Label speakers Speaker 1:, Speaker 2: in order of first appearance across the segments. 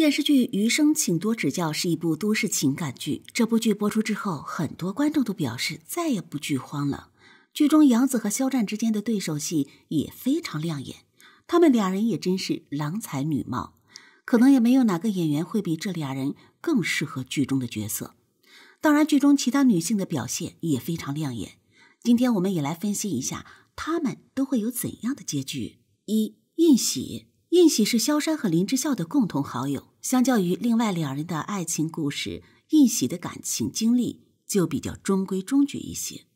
Speaker 1: 电视剧《余生，请多指教》是一部都市情感剧。这部剧播出之后，很多观众都表示再也不剧荒了。剧中杨紫和肖战之间的对手戏也非常亮眼，他们俩人也真是郎才女貌。可能也没有哪个演员会比这俩人更适合剧中的角色。当然，剧中其他女性的表现也非常亮眼。今天我们也来分析一下，她们都会有怎样的结局？一印喜。印玺是萧山和林之校的共同好友。相较于另外两人的爱情故事，印禧的感情经历就比较中规中矩一些。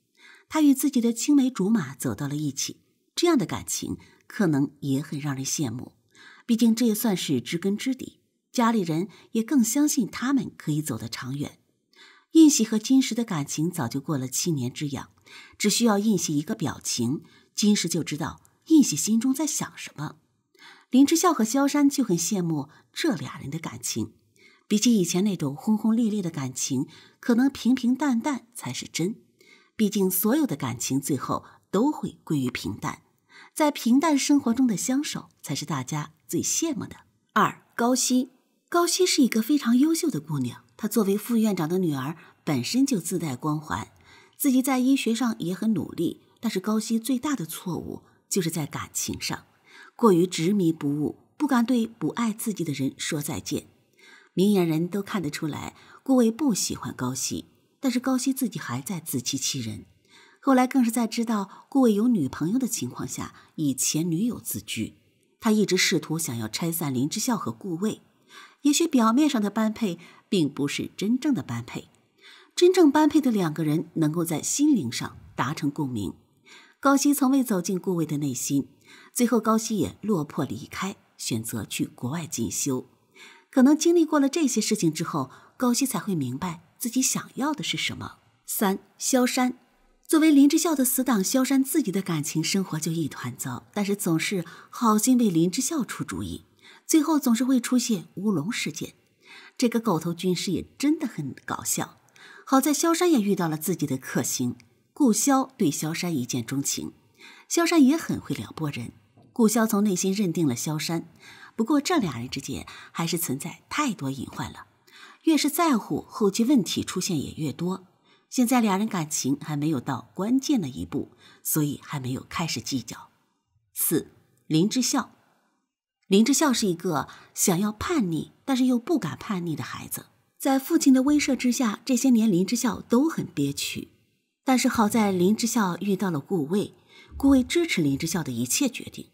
Speaker 1: 他与自己的青梅竹马走到了一起，这样的感情可能也很让人羡慕。毕竟这也算是知根知底，家里人也更相信他们可以走得长远。印玺和金石的感情早就过了七年之痒，只需要印玺一个表情，金石就知道印玺心中在想什么。林之校和萧山就很羡慕这俩人的感情，比起以前那种轰轰烈烈的感情，可能平平淡淡才是真。毕竟所有的感情最后都会归于平淡，在平淡生活中的相守才是大家最羡慕的。二高希，高希是一个非常优秀的姑娘，她作为副院长的女儿，本身就自带光环，自己在医学上也很努力。但是高希最大的错误就是在感情上。过于执迷不悟，不敢对不爱自己的人说再见。明眼人都看得出来，顾魏不喜欢高希，但是高希自己还在自欺欺人。后来更是在知道顾魏有女朋友的情况下，以前女友自居。他一直试图想要拆散林之校和顾魏，也许表面上的般配，并不是真正的般配。真正般配的两个人，能够在心灵上达成共鸣。高希从未走进顾魏的内心，最后高希也落魄离开，选择去国外进修。可能经历过了这些事情之后，高希才会明白自己想要的是什么。三萧山作为林之孝的死党，萧山自己的感情生活就一团糟，但是总是好心为林之孝出主意，最后总是会出现乌龙事件。这个狗头军师也真的很搞笑。好在萧山也遇到了自己的克星。顾萧对萧山一见钟情，萧山也很会撩拨人。顾萧从内心认定了萧山，不过这俩人之间还是存在太多隐患了。越是在乎，后期问题出现也越多。现在俩人感情还没有到关键的一步，所以还没有开始计较。四，林之孝。林之孝是一个想要叛逆，但是又不敢叛逆的孩子。在父亲的威慑之下，这些年林之孝都很憋屈。但是好在林之校遇到了顾卫，顾卫支持林之校的一切决定，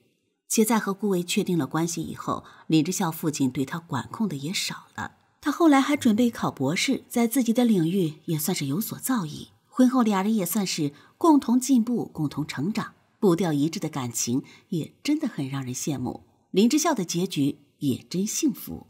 Speaker 1: 且在和顾卫确定了关系以后，林之校父亲对他管控的也少了。他后来还准备考博士，在自己的领域也算是有所造诣。婚后俩人也算是共同进步、共同成长，步调一致的感情也真的很让人羡慕。林之校的结局也真幸福。